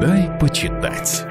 Дай почитать.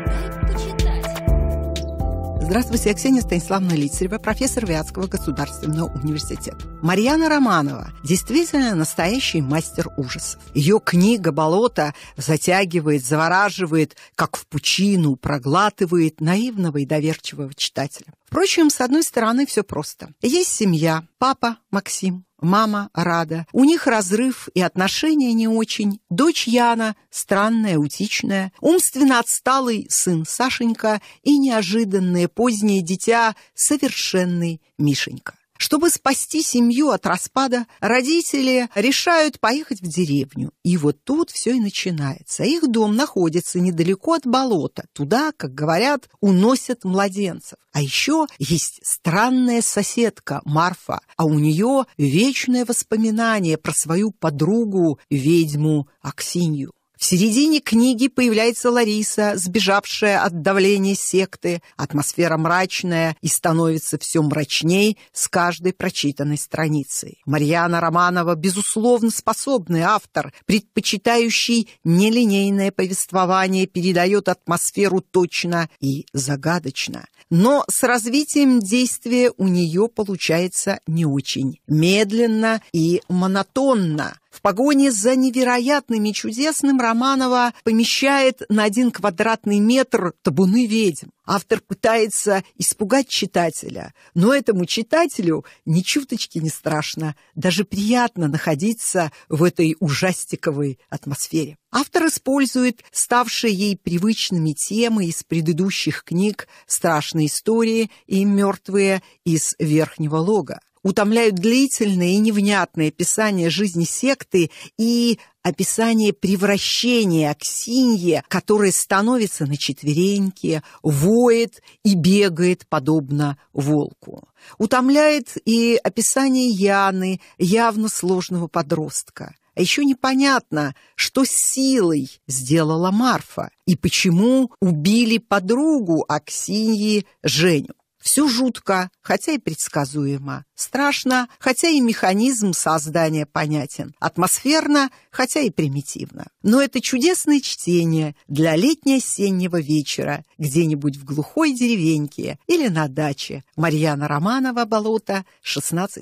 Здравствуйте, я Ксения Станиславовна Лицарева, профессор Вятского государственного университета. Марьяна Романова действительно настоящий мастер ужасов. Ее книга «Болото» затягивает, завораживает, как в пучину, проглатывает наивного и доверчивого читателя. Впрочем, с одной стороны, все просто. Есть семья, папа Максим, мама Рада. У них разрыв и отношения не очень. Дочь Яна странная, утичная, Умственно отсталый сын Сашенька и неожиданное позднее дитя совершенный Мишенька. Чтобы спасти семью от распада, родители решают поехать в деревню. И вот тут все и начинается. Их дом находится недалеко от болота. Туда, как говорят, уносят младенцев. А еще есть странная соседка Марфа, а у нее вечное воспоминание про свою подругу-ведьму Аксинью. В середине книги появляется Лариса, сбежавшая от давления секты. Атмосфера мрачная и становится все мрачней с каждой прочитанной страницей. Марьяна Романова, безусловно, способный автор, предпочитающий нелинейное повествование, передает атмосферу точно и загадочно. Но с развитием действия у нее получается не очень. Медленно и монотонно. В погоне за невероятным и чудесным Романова помещает на один квадратный метр табуны ведьм. Автор пытается испугать читателя, но этому читателю ни чуточки не страшно. Даже приятно находиться в этой ужастиковой атмосфере. Автор использует ставшие ей привычными темы из предыдущих книг «Страшные истории» и «Мертвые из верхнего лога» утомляют длительные и невнятные описания жизни секты и описание превращения Аксиньи, которая становится на четвереньке, воет и бегает, подобно волку. Утомляет и описание Яны, явно сложного подростка. А еще непонятно, что с силой сделала Марфа и почему убили подругу Аксиньи Женю. Все жутко, хотя и предсказуемо. Страшно, хотя и механизм создания понятен. Атмосферно, хотя и примитивно. Но это чудесное чтение для летне-осеннего вечера где-нибудь в глухой деревеньке или на даче. Марьяна Романова, «Болото», 16+.